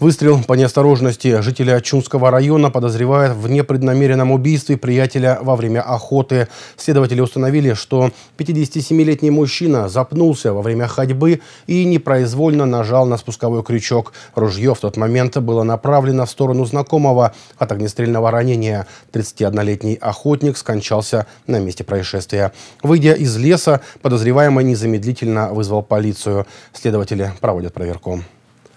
Выстрел по неосторожности жителя Чунского района подозревают в непреднамеренном убийстве приятеля во время охоты. Следователи установили, что 57-летний мужчина запнулся во время ходьбы и непроизвольно нажал на спусковой крючок. Ружье в тот момент было направлено в сторону знакомого от огнестрельного ранения. 31-летний охотник скончался на месте происшествия. Выйдя из леса, подозреваемый незамедлительно вызвал полицию. Следователи проводят проверку.